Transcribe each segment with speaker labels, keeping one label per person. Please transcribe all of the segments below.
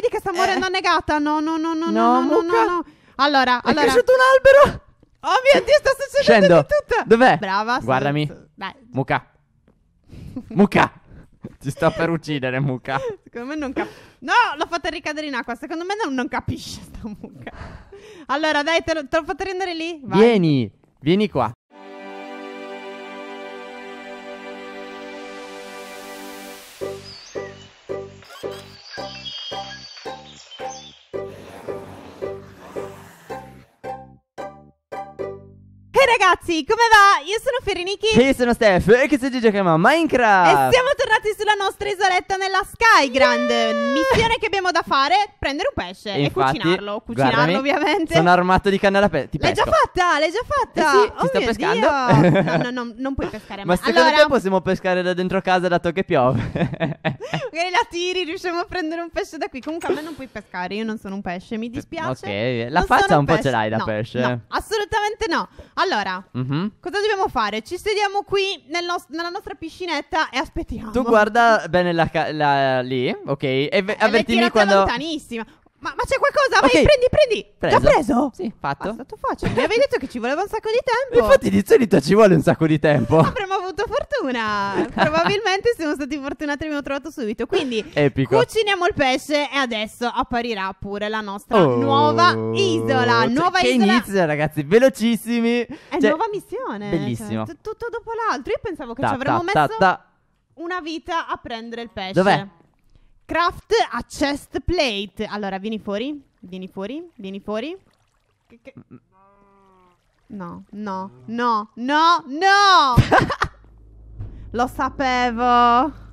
Speaker 1: vedi che sta morendo eh. negata? No, no, no, no, no, no, no, no, no. Allora, è allora... cresciuto un albero. Oh mio Dio, sta succedendo Scendo. tutta. Dov'è? Brava. Guardami. Dai.
Speaker 2: Muca. Mucca. Ti sto per uccidere, Muca.
Speaker 1: Secondo me non capisce. No, l'ho fatta ricadere in acqua. Secondo me non, non capisce sta mucca. Allora, dai, te, lo, te l'ho fatta rendere lì.
Speaker 2: Vai. Vieni, vieni qua.
Speaker 1: Ehi hey ragazzi, come va? Io sono Ferinichi. E io sono
Speaker 2: Steph. E che si dice che Minecraft. E siamo
Speaker 1: tornati sulla nostra isoletta nella Sky Grand. Yeah! Missione che abbiamo da fare: prendere un pesce e, e infatti, cucinarlo. Cucinarlo, ovviamente. Sono
Speaker 2: armato di canna da pe- L'hai già
Speaker 1: fatta, l'hai già fatta. Eh sì, oh ti sto pescando. no, no, no, non puoi pescare a Ma secondo allora...
Speaker 2: te possiamo pescare da dentro casa dato che piove?
Speaker 1: Magari la tiri, riusciamo a prendere un pesce da qui. Comunque a me non puoi pescare, io non sono un pesce, mi eh, dispiace
Speaker 2: Ok, la non faccia un, un po' ce l'hai da no, pesce. No,
Speaker 1: assolutamente no. Allora, allora, mm-hmm. cosa dobbiamo fare? Ci sediamo qui nel nos- nella nostra piscinetta e aspettiamo. Tu
Speaker 2: guarda bene la, ca- la- lì, ok? E v- avvertimi quando.
Speaker 1: lontanissima. Ma, ma c'è qualcosa? Vai, Ok. prendi, prendi. Preso. L'ha preso? Sì, ah, fatto. è stato facile. Mi avevi detto che ci voleva un sacco di tempo. Infatti di
Speaker 2: solito ci vuole un sacco di tempo.
Speaker 1: Avremmo avuto fortuna. Probabilmente siamo stati fortunati e l'abbiamo trovato subito. Quindi Epico. cuciniamo il pesce e adesso apparirà pure la nostra Oh, nuova isola. cioè, isola. che isola.
Speaker 2: inizio, ragazzi, velocissimi. È cioè, nuova
Speaker 1: missione. Cioè, bellissimo. cioè, tutto dopo l'altro. Io pensavo che ci avremmo messo una vita a prendere il pesce. Dov'è? Craft a chest plate. Allora, vieni fuori. Vieni fuori. Vieni fuori. Che, che... No, no, no, no, no! Lo sapevo.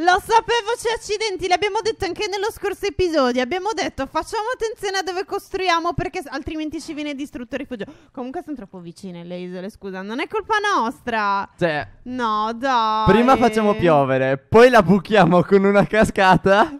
Speaker 1: Lo sapevo, c'è accidenti, l'abbiamo detto anche nello scorso episodio. Abbiamo detto facciamo attenzione a dove costruiamo perché altrimenti ci viene distrutto il rifugio. Comunque sono troppo vicine le isole, scusa, non è colpa nostra. Cioè, no, dai.
Speaker 2: Prima facciamo piovere, poi la buchiamo con una cascata.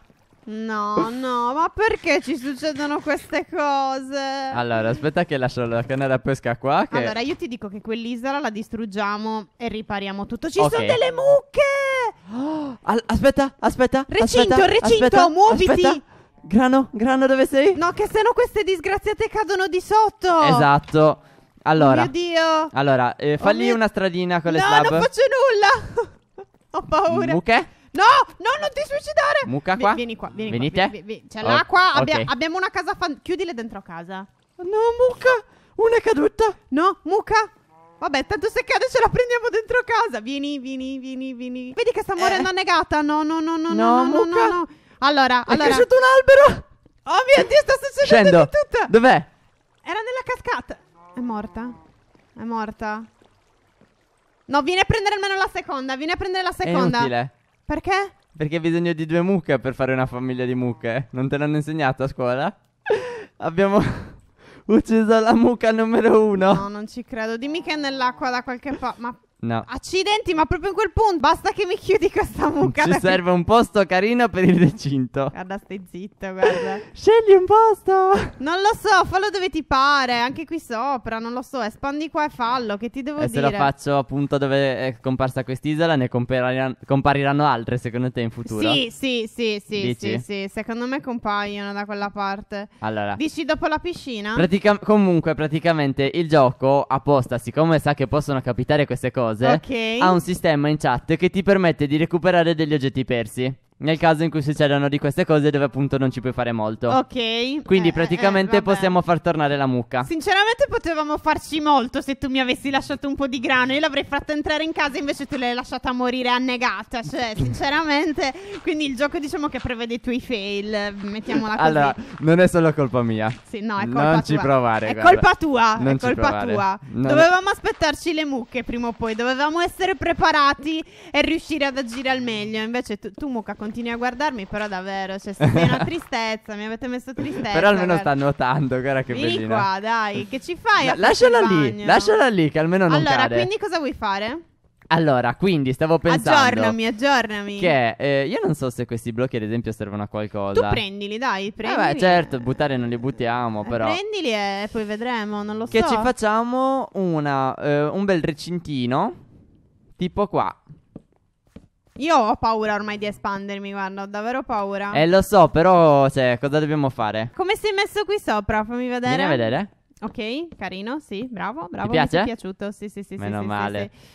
Speaker 1: No, no, ma perché ci succedono queste cose?
Speaker 2: Allora, aspetta che lascio la canna da pesca qua. Che... Allora,
Speaker 1: io ti dico che quell'isola la distruggiamo e ripariamo tutto. Ci okay. sono delle mucche! Oh,
Speaker 2: aspetta, aspetta. Recinto, aspetta, recinto, aspetta, muoviti! Aspetta.
Speaker 1: Grano, grano, dove sei? No, che se no queste disgraziate cadono di sotto. Esatto.
Speaker 2: Allora, oh mio Dio. allora eh, fagli oh mio... una stradina con le no, slab. No, non faccio
Speaker 1: nulla. Ho paura. Mucche? No, no, non ti suicidare. Mucca qua. vieni qua, vieni Venite. qua. Vieni, vieni. C'è oh, l'acqua. Abbia- okay. abbiamo una casa fan... Chiudile dentro casa. No, mucca. Una è caduta. No, mucca. Vabbè, tanto se cade ce la prendiamo dentro casa. Vieni, vieni, vieni, vieni. Vedi che sta eh. morendo eh. annegata. No, no, no, no, no, no, no, no. Allora, È allora. cresciuto un albero. Oh mio Dio, sta succedendo Scendo. di tutto.
Speaker 2: Dov'è? Era nella
Speaker 1: cascata. È morta. È morta. No, vieni a prendere almeno la seconda. Vieni a prendere la seconda. È inutile. Perché?
Speaker 2: Perché hai bisogno di due mucche per fare una famiglia di mucche. Non te l'hanno insegnato a scuola? Abbiamo ucciso la mucca numero uno. No, non
Speaker 1: ci credo. Dimmi che è nell'acqua da qualche parte. Ma No. Accidenti, ma proprio in quel punto basta che mi chiudi questa mucca. Ci serve
Speaker 2: un posto carino per il recinto. Guarda, stai zitto, guarda. Scegli un posto.
Speaker 1: Non lo so, fallo dove ti pare, anche qui sopra, non lo so, espandi qua e fallo, che ti devo e dire? Se lo faccio
Speaker 2: appunto dove è comparsa quest'isola, ne compariranno, compariranno altre secondo te in futuro? Sì,
Speaker 1: sì, sì, sì, Dici? sì, sì, secondo me compaiono da quella parte.
Speaker 2: Allora. Dici
Speaker 1: dopo la piscina?
Speaker 2: Pratica- comunque, praticamente il gioco apposta, siccome sa che possono capitare queste cose cose, okay. ha un sistema in chat che ti permette di recuperare degli oggetti persi. Nel caso in cui succedano di queste cose dove appunto non ci puoi fare molto. Ok.
Speaker 1: Eh, quindi eh, eh praticamente eh, possiamo
Speaker 2: far tornare la mucca.
Speaker 1: Sinceramente potevamo farci molto se tu mi avessi lasciato un po' di grano. Io l'avrei fatta entrare in casa invece tu l'hai lasciata morire annegata. Cioè, sinceramente. quindi il gioco diciamo che prevede i tuoi fail. Mettiamola così. Allora,
Speaker 2: non è solo colpa mia. Sì, no, è colpa non tua. Non ci provare. È guarda. colpa tua. Non è colpa provare. tua. Non Dovevamo
Speaker 1: aspettarci le mucche prima o poi. Dovevamo essere preparati e riuscire ad agire al meglio. Invece tu, tu mucca, con continui a guardarmi, però davvero, cioè, siete una tristezza, mi avete messo tristezza. Però almeno guarda. sta
Speaker 2: nuotando, guarda che Vieni qua,
Speaker 1: dai, che ci fai? No, lasciala lì, lasciala
Speaker 2: lì, che almeno non allora, cade. Allora, quindi
Speaker 1: cosa vuoi fare?
Speaker 2: Allora, quindi stavo pensando. Aggiornami,
Speaker 1: aggiornami. Che
Speaker 2: eh, io non so se questi blocchi, ad esempio, servono a qualcosa. Tu
Speaker 1: prendili, dai, eh prendili. Vabbè, eh certo,
Speaker 2: buttare non li buttiamo, eh, però.
Speaker 1: Prendili e poi vedremo, non lo che so. Che ci
Speaker 2: facciamo una, eh, un bel recintino, tipo qua.
Speaker 1: Io ho paura ormai di espandermi, guarda, ho davvero paura. Eh,
Speaker 2: lo so, però, cioè, cosa dobbiamo fare?
Speaker 1: Come sei messo qui sopra? Fammi vedere. Vieni a vedere. Ok, carino,
Speaker 2: sì, bravo, bravo. Ti piace? Mi è piaciuto, sì, sì, sì. Meno sì, male. Sì, sì.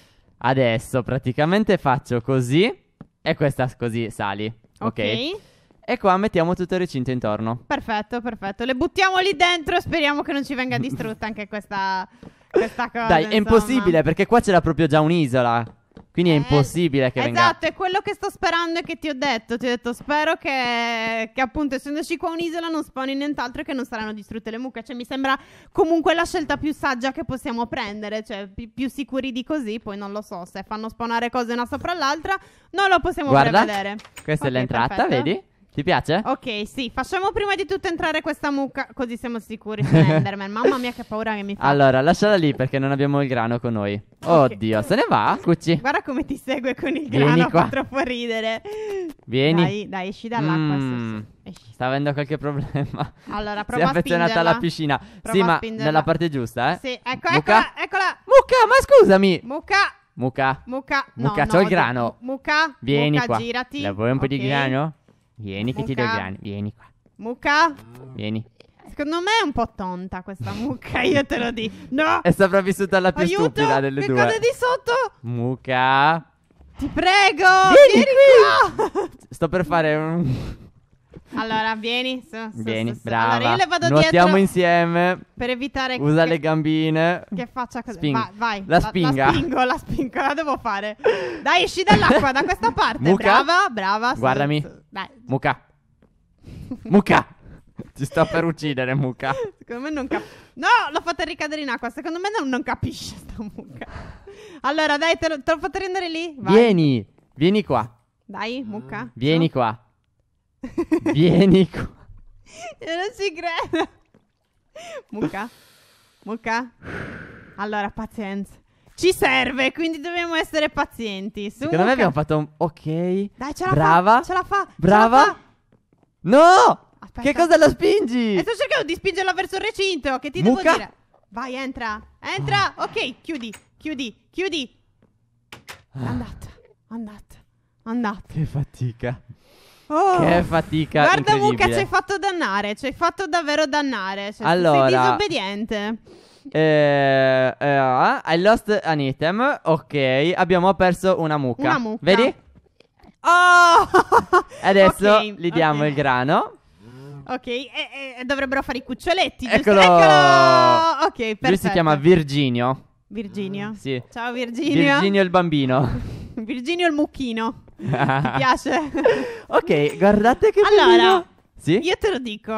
Speaker 2: Adesso praticamente faccio così e questa così sali. Ok. okay. E qua mettiamo tutto il recinto intorno.
Speaker 1: Perfetto, perfetto. Le buttiamo lì dentro. e Speriamo che non ci venga distrutta anche questa, questa cosa. Dai, insomma. è impossibile
Speaker 2: perché qua c'era proprio già un'isola. Quindi è eh, impossibile che esatto, venga.
Speaker 1: Esatto, è quello che sto sperando e che ti ho detto. Ti ho detto, spero che, che appunto, essendoci qua un'isola, non spawni nient'altro e che non saranno distrutte le mucche. Cioè, mi sembra comunque la scelta più saggia che possiamo prendere. Cioè, pi- più sicuri di così, poi non lo so. Se fanno spawnare cose una sopra l'altra, non lo possiamo Guarda, prevedere. Questa okay, è l'entrata, perfetto. vedi? Ti piace? Ok, sì, facciamo prima di tutto entrare questa mucca, così siamo sicuri. Slenderman, mamma mia, che paura che mi fa.
Speaker 2: Allora, lasciala lì perché non abbiamo il grano con noi. Okay. Oddio, se ne va? Cucci.
Speaker 1: Guarda come ti segue con il Vieni grano, fa troppo ridere. Vieni. Dai, dai, esci dall'acqua. Mm.
Speaker 2: Esci. Sta avendo qualche problema. Allora, prova Si è affezionata alla piscina. Prova sì, ma spingerla. nella parte giusta, eh? Sì,
Speaker 1: ecco, mucca. eccola, eccola. Mucca, ma scusami. Mucca. Mucca. Mucca. No, mucca, no, c'ho no, il grano. Mucca. Vieni mucca, qua. girati. La vuoi un okay. po' di grano?
Speaker 2: Vieni che ti do i grani. Vieni qua. Mucca? Vieni.
Speaker 1: Secondo me è un po' tonta questa mucca, io te lo dico.
Speaker 2: No! È sopravvissuta alla più Aiuto! stupida delle che due. cade di
Speaker 1: sotto!
Speaker 2: Mucca.
Speaker 1: Ti prego! Vieni, Vieni
Speaker 2: qua! Sto per fare un...
Speaker 1: Allora, vieni. Su,
Speaker 2: su, vieni, so, brava. Allora, io le vado Nuotiamo dietro. insieme.
Speaker 1: Per evitare Usa che... le
Speaker 2: gambine.
Speaker 1: Che faccia così. Sping. Va, vai. La, la spinga. La, spingo, la spingo, la devo fare. Dai, esci dall'acqua, da questa parte. Mucca. Brava, brava. Guardami. Dai.
Speaker 2: Mucca. Mucca. Ti sta per uccidere, Mucca.
Speaker 1: Secondo me non capisce. No, l'ho fatta ricadere in acqua. Secondo me non, non capisce sta Mucca. Allora, dai, te, lo, te l'ho fatta rendere lì. Vai.
Speaker 2: Vieni. Vieni qua.
Speaker 1: Dai, Mucca.
Speaker 2: Vieni no. qua. Vieni qua.
Speaker 1: Io non ci credo. Mucca. Mucca. Allora, pazienza. Ci serve, quindi dobbiamo essere pazienti. Su, Secondo me abbiamo
Speaker 2: fatto un ok. Dai, ce la brava. fa. Ce la fa. Brava. fa. No! Aspetta. Che cosa la spingi? E
Speaker 1: sto cercando di spingerla verso il recinto. Che ti Mucca? devo dire? Vai, entra. Entra. Ah. Ok, chiudi, chiudi, chiudi. Andata, ah. andata, andata.
Speaker 2: Che fatica. Oh, che fatica. Guarda, Mucca, ci hai
Speaker 1: fatto dannare. Ci hai fatto davvero dannare. Cioè, allora, sei disobbediente.
Speaker 2: Eh, eh, ah, I lost an item. Ok, abbiamo perso una mucca. Una mucca. Vedi? Oh! Adesso okay, gli diamo okay. il grano.
Speaker 1: Ok, e, e, dovrebbero fare i cuccioletti. Eccolo. Eccolo. Ok, perfetto. Lui si chiama
Speaker 2: Virginio.
Speaker 1: Virginio. Sì. Ciao Virginio. Virginio
Speaker 2: il bambino.
Speaker 1: Virginio il mucchino.
Speaker 2: Ti piace? ok, guardate che Allora, sì? io
Speaker 1: te lo dico.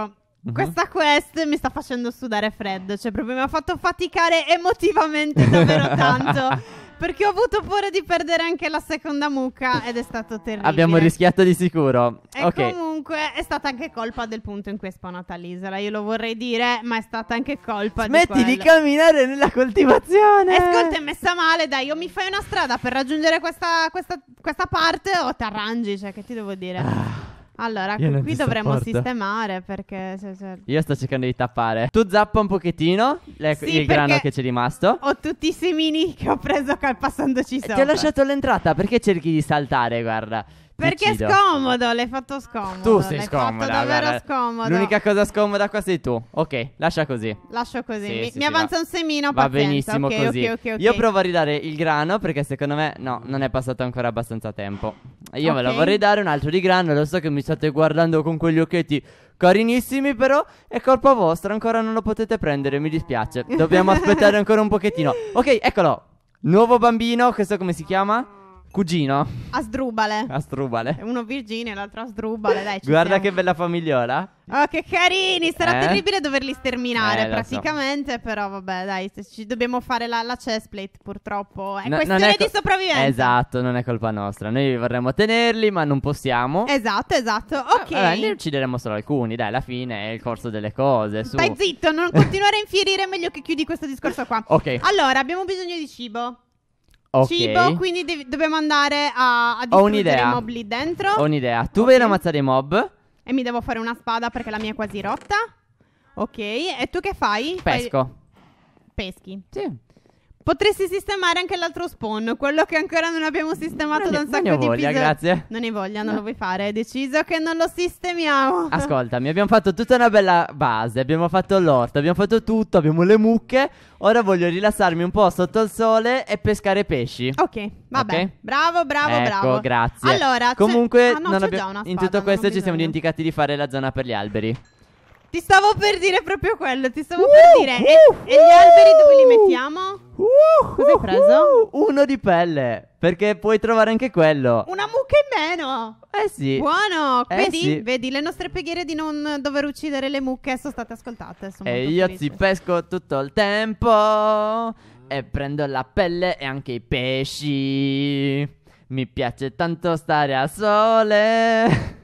Speaker 1: Uh-huh. Questa quest mi sta facendo sudare freddo, cioè proprio mi ha fatto faticare emotivamente davvero tanto perché ho avuto paura di perdere anche la seconda mucca ed è stato terribile. Abbiamo
Speaker 2: rischiato di sicuro. E okay.
Speaker 1: comunque è stata anche colpa del punto in cui è spawnata l'isola. Io lo vorrei dire, ma è stata anche colpa Smetti di Smetti di
Speaker 2: camminare nella coltivazione. Ascolta,
Speaker 1: è messa male, dai, O mi fai una strada per raggiungere questa, questa, questa parte o ti arrangi. cioè che ti devo dire? Ah. Allora, Io qui dovremmo sistemare perché... se- se-
Speaker 2: Io sto cercando di tappare. Tu zappa un pochettino le- Sì, il grano che c'è rimasto.
Speaker 1: Ho tutti i semini che ho preso cal- passandoci sopra. Ti ho lasciato
Speaker 2: l'entrata perché cerchi di saltare, guarda. Perché è
Speaker 1: scomodo, l'hai fatto scomodo. Tu sei l'hai scomoda. Fatto davvero guarda. scomodo. L'unica
Speaker 2: cosa scomoda qua sei tu. Ok, lascia così. Lascia così. Sì, mi, sì, mi sì, avanza
Speaker 1: va. un semino, pazienza. Va benissimo okay, così. Okay, okay, Io
Speaker 2: provo a ridare il grano perché secondo me no, non è passato ancora abbastanza tempo. Io ve lo vorrei dare un altro di grano, lo so che mi state guardando con quegli occhietti carinissimi però è colpa vostra, ancora non lo potete prendere, mi dispiace. Dobbiamo aspettare ancora un pochettino. Ok, eccolo. Nuovo bambino, questo come si chiama? Cugino.
Speaker 1: Asdrubale.
Speaker 2: Asdrubale.
Speaker 1: Uno Virginia e l'altro Asdrubale. Dai, Guarda siamo.
Speaker 2: che bella famigliola.
Speaker 1: Oh, che carini. Sarà eh? terribile doverli sterminare eh, praticamente. So. Però vabbè, dai, ci dobbiamo fare la, la chestplate purtroppo. È no, questione è co- di sopravvivenza.
Speaker 2: Esatto, non è colpa nostra. Noi vorremmo tenerli, ma non possiamo.
Speaker 1: Esatto, esatto. Eh, ok. Ah, vabbè, ne
Speaker 2: uccideremo solo alcuni. Dai, alla fine è il corso delle cose. Su. Dai,
Speaker 1: zitto, non continuare a infierire. Meglio che chiudi questo discorso qua. ok. Allora, abbiamo bisogno di cibo.
Speaker 2: Ok. Cibo, quindi
Speaker 1: devi- dobbiamo andare a, a distruggere i mob lì dentro. Ho
Speaker 2: un'idea. Tu vai ad ammazzare i mob.
Speaker 1: E mi devo fare una spada perché la mia è quasi rotta. Ok, e tu che fai? Fai- Pesco. Peschi. Sì. Potresti sistemare anche l'altro spawn, quello che ancora non abbiamo sistemato non da un sacco di tempo. non di voglia, episodi. grazie. Non ne voglia, non lo vuoi fare, hai deciso che non lo sistemiamo. Ascoltami,
Speaker 2: abbiamo fatto tutta una bella base, abbiamo fatto l'orto, abbiamo fatto tutto, abbiamo le mucche. Ora voglio rilassarmi un po' sotto il sole e pescare pesci. Ok, vabbè. Okay?
Speaker 1: Bravo, bravo, ecco, bravo.
Speaker 2: grazie. Allora, comunque ah, no, non abbiamo... in tutto questo ci siamo dimenticati di fare la zona per gli alberi.
Speaker 1: Ti stavo per dire proprio quello, ti stavo uh, per dire. Uh, e, uh, e, gli alberi dove li uh. mettiamo?
Speaker 2: Uh, Cosa hai uh, preso? uno di pelle, perché puoi trovare anche quello.
Speaker 1: Una mucca in meno. Eh sì. Buono, eh vedi, sì. vedi, le nostre preghiere di non dover uccidere le mucche sono state ascoltate. Sono e io ci
Speaker 2: pesco tutto il tempo e prendo la pelle e anche i pesci. Mi piace tanto stare al sole.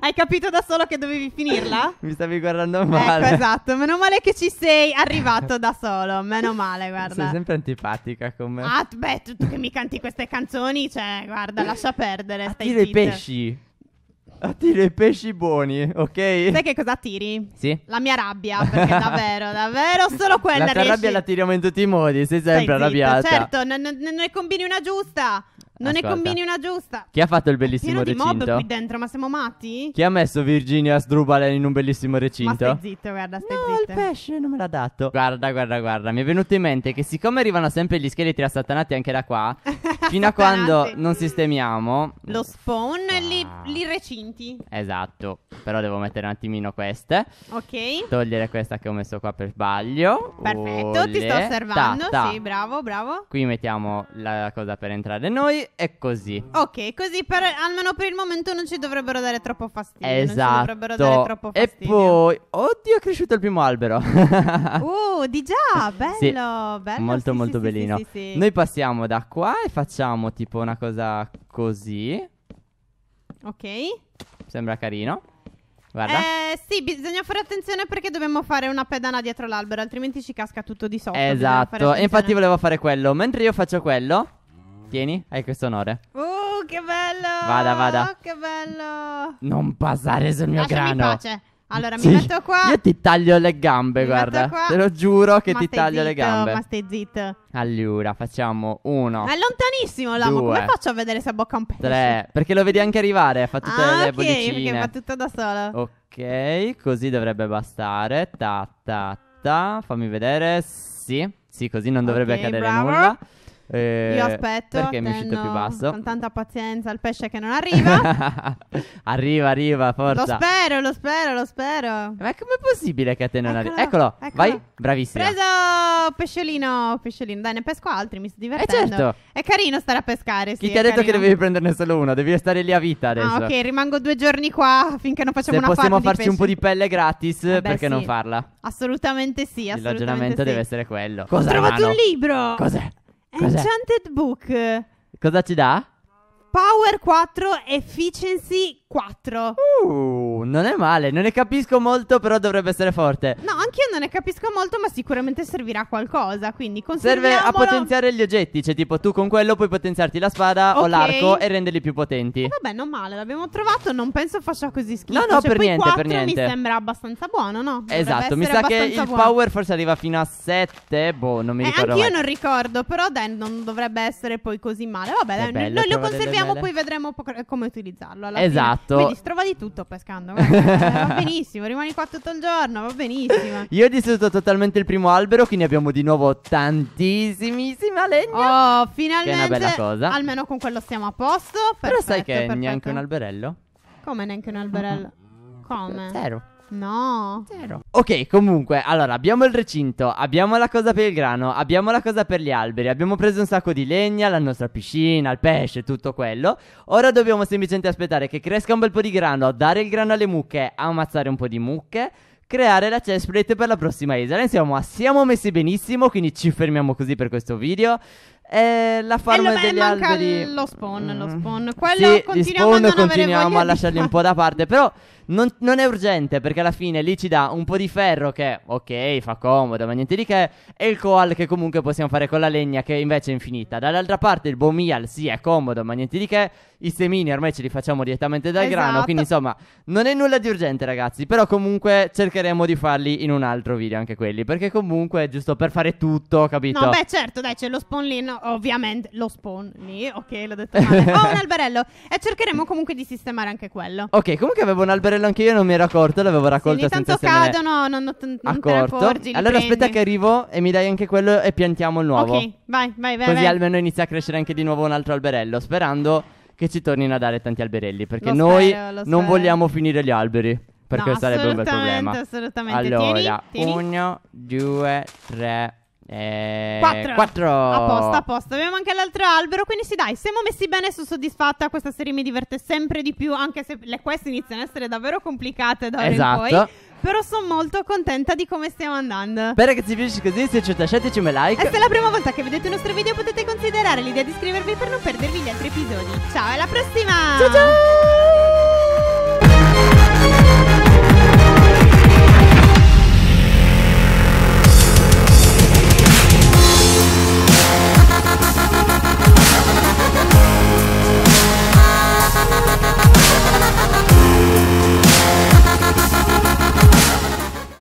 Speaker 2: Hai capito da
Speaker 1: solo che dovevi finirla?
Speaker 2: Mi stavi guardando male. Ecco, esatto.
Speaker 1: Meno male che ci sei arrivato da solo. Meno male, guarda. Sei sempre
Speaker 2: antipatica con me. Ah,
Speaker 1: beh, tu, tu che mi canti queste canzoni, cioè, guarda, lascia perdere. Attira ah, i pesci.
Speaker 2: Attira ah, i pesci buoni, ok? Sai
Speaker 1: che cosa attiri? Sì. La mia rabbia, perché davvero, davvero solo quella La riesci... rabbia la
Speaker 2: tiriamo in tutti i modi, sei sempre Stai arrabbiata. Zitto,
Speaker 1: certo, non ne combini una giusta. Non Ascolta. ne combini una giusta.
Speaker 2: Chi ha fatto il bellissimo Pieno recinto? Di mob qui
Speaker 1: dentro, ma siamo matti?
Speaker 2: Chi ha messo Virginia Strubale in un bellissimo recinto? Ma stai zitto, guarda, stai no, zitto. No, il pesce non me l'ha dato. Guarda, guarda, guarda, mi è venuto in mente che siccome arrivano sempre gli scheletri assatanati anche da qua, fino a quando non sistemiamo
Speaker 1: lo spawn e ah. li, li, recinti.
Speaker 2: Esatto, però devo mettere un attimino queste. Ok. Togliere questa che ho messo qua per sbaglio. Perfetto, Olè. ti sto osservando. Ta, ta. Sì,
Speaker 1: bravo, bravo.
Speaker 2: Qui mettiamo la cosa per entrare noi oggi è così.
Speaker 1: Ok, così per, almeno per il momento non ci dovrebbero dare troppo fastidio. Esatto. dovrebbero dare troppo fastidio.
Speaker 2: E poi, oddio, è cresciuto il primo albero. uh,
Speaker 1: di già, bello, sì, bello. Molto, sì, molto sì, bellino. Noi
Speaker 2: passiamo da qua e facciamo tipo una cosa così. Ok. Sembra carino. Guarda.
Speaker 1: Eh, sì, bisogna fare attenzione perché dobbiamo fare una pedana dietro l'albero, altrimenti ci casca tutto di sotto. Esatto, e infatti
Speaker 2: volevo fare quello. Mentre io faccio quello, tieni, hai questo onore.
Speaker 1: Uh, che bello!
Speaker 2: Vada, vada. Oh,
Speaker 1: che bello!
Speaker 2: Non passare sul mio Lasciami grano. pace.
Speaker 1: Allora, Sì. mi metto qua. Io
Speaker 2: ti taglio le gambe, Mi guarda. Te lo giuro che Ma ti stai taglio le gambe. Ma
Speaker 1: stai zitto.
Speaker 2: Allora, facciamo uno, È
Speaker 1: lontanissimo l'uomo. Due. Come faccio a vedere se bocca un pezzo? tre.
Speaker 2: Perché lo vedi anche arrivare, fa tutte Ah, le ok, perché fa
Speaker 1: tutto da solo.
Speaker 2: Ok, così dovrebbe bastare. Ta ta ta. Fammi vedere. Sì, sì, così non dovrebbe Ok, accadere bravo. nulla. Eh, Io aspetto. Perché mi è uscito più basso? Con
Speaker 1: tanta pazienza il pesce che non arriva.
Speaker 2: arriva, arriva, forza. Lo
Speaker 1: spero, lo spero, lo spero. Ma
Speaker 2: com'è possibile che a te non arrivi? Eccolo, eccolo, vai, bravissimo. Preso,
Speaker 1: pesciolino, pesciolino. Dai, ne pesco altri, mi sto eh, divertendo. Eh certo. È carino stare a pescare, sì, Chi ti ha detto carino. che devi
Speaker 2: prenderne solo uno? Devi stare lì a vita adesso. Ah, ok,
Speaker 1: rimango due giorni qua finché non facciamo Se una farm possiamo farci un po'
Speaker 2: di pelle gratis, Vabbè, eh perché sì. non farla?
Speaker 1: Assolutamente sì, assolutamente Il ragionamento
Speaker 2: sì. deve essere quello. Cosa Ho trovato un
Speaker 1: libro! Cos'è? Cos'è? Enchanted Book.
Speaker 2: Cosa ci dà?
Speaker 1: Power 4, Efficiency 4.
Speaker 2: Uh, non è male, non ne capisco molto, però dovrebbe essere forte.
Speaker 1: No, anch'io non ne capisco molto, ma sicuramente servirà a qualcosa, quindi Serve a potenziare
Speaker 2: gli oggetti, cioè tipo tu con quello puoi potenziarti la spada okay. o l'arco e renderli più potenti. Eh,
Speaker 1: vabbè, non male, l'abbiamo trovato, non penso faccia così schifo. No, no, cioè, per niente, per niente. mi sembra abbastanza buono, no? Dovrebbe esatto, mi sa che il power
Speaker 2: forse arriva fino a 7, boh, non mi eh, ricordo. Eh, anch'io mai.
Speaker 1: non ricordo, però dai, non dovrebbe essere poi così male. Vabbè, dai, bello, noi lo conserviamo, poi vedremo po- come utilizzarlo. Alla esatto. Fine esatto. Quindi si trova di tutto pescando. Cioè, va benissimo, rimani qua tutto il giorno, va benissimo.
Speaker 2: Io ho distrutto totalmente il primo albero, quindi abbiamo di nuovo tantissimissima
Speaker 1: legna. Oh, finalmente. Che è una bella cosa.
Speaker 2: Almeno con quello stiamo a posto. Perfetto, Però sai che perfetto. neanche un alberello?
Speaker 1: Come neanche un alberello? Mm. Come? Zero. No. Zero.
Speaker 2: Ok, comunque, allora abbiamo il recinto, abbiamo la cosa per il grano, abbiamo la cosa per gli alberi, abbiamo preso un sacco di legna, la nostra piscina, il pesce, tutto quello. Ora dobbiamo semplicemente aspettare che cresca un bel po' di grano, dare il grano alle mucche, ammazzare un po' di mucche. Creare la chestplate per la prossima isola. Insomma, siamo messi benissimo, quindi ci fermiamo così per questo video. E la farma e degli alberi. Lo
Speaker 1: spawn, lo mm. spawn. Quello sì, continuiamo, spawn, a continuiamo a lasciarli un po'
Speaker 2: da parte, però non, non, è urgente perché alla fine lì ci dà un po' di ferro che, ok, fa comodo, ma niente di che, e il koal che comunque possiamo fare con la legna che invece è infinita. Dall'altra parte il bomial sì è comodo, ma niente di che, i semini ormai ce li facciamo direttamente dal esatto. grano, quindi insomma non è nulla di urgente ragazzi, però comunque cercheremo di farli in un altro video anche quelli, perché comunque è giusto per fare tutto, capito? No, beh
Speaker 1: certo, dai, c'è lo spawn lì, ovviamente lo spawn lì, ok, l'ho detto male. Ho oh, un alberello e cercheremo comunque di sistemare anche quello.
Speaker 2: Ok, comunque avevo un alberello campanello anche io non mi ero accorto, l'avevo raccolta sì, senza tanto cadono,
Speaker 1: non, non, non te ne accorgi, Allora prendi. aspetta
Speaker 2: che arrivo e mi dai anche quello e piantiamo il nuovo. Ok,
Speaker 1: vai, vai, vai. Così vai. almeno
Speaker 2: inizia a crescere anche di nuovo un altro alberello, sperando che ci tornino a dare tanti alberelli, perché lo noi spero, non spero. vogliamo finire gli alberi. Perché no, sarebbe un bel problema. Assolutamente, assolutamente. Allora, tieni, tieni. uno, due, tre, eh, 4. 4 apposta
Speaker 1: apposta abbiamo anche l'altro albero quindi sì dai siamo messi bene sono soddisfatta questa serie mi diverte sempre di più anche se le quest iniziano a essere davvero complicate da ora esatto. in poi però sono molto contenta di come stiamo andando.
Speaker 2: Spero che ti piace così, se ci lasciateci un like. E se è la
Speaker 1: prima volta che vedete i nostri video potete considerare l'idea di iscrivervi per non perdervi gli altri episodi. Ciao, alla prossima! Ciao ciao!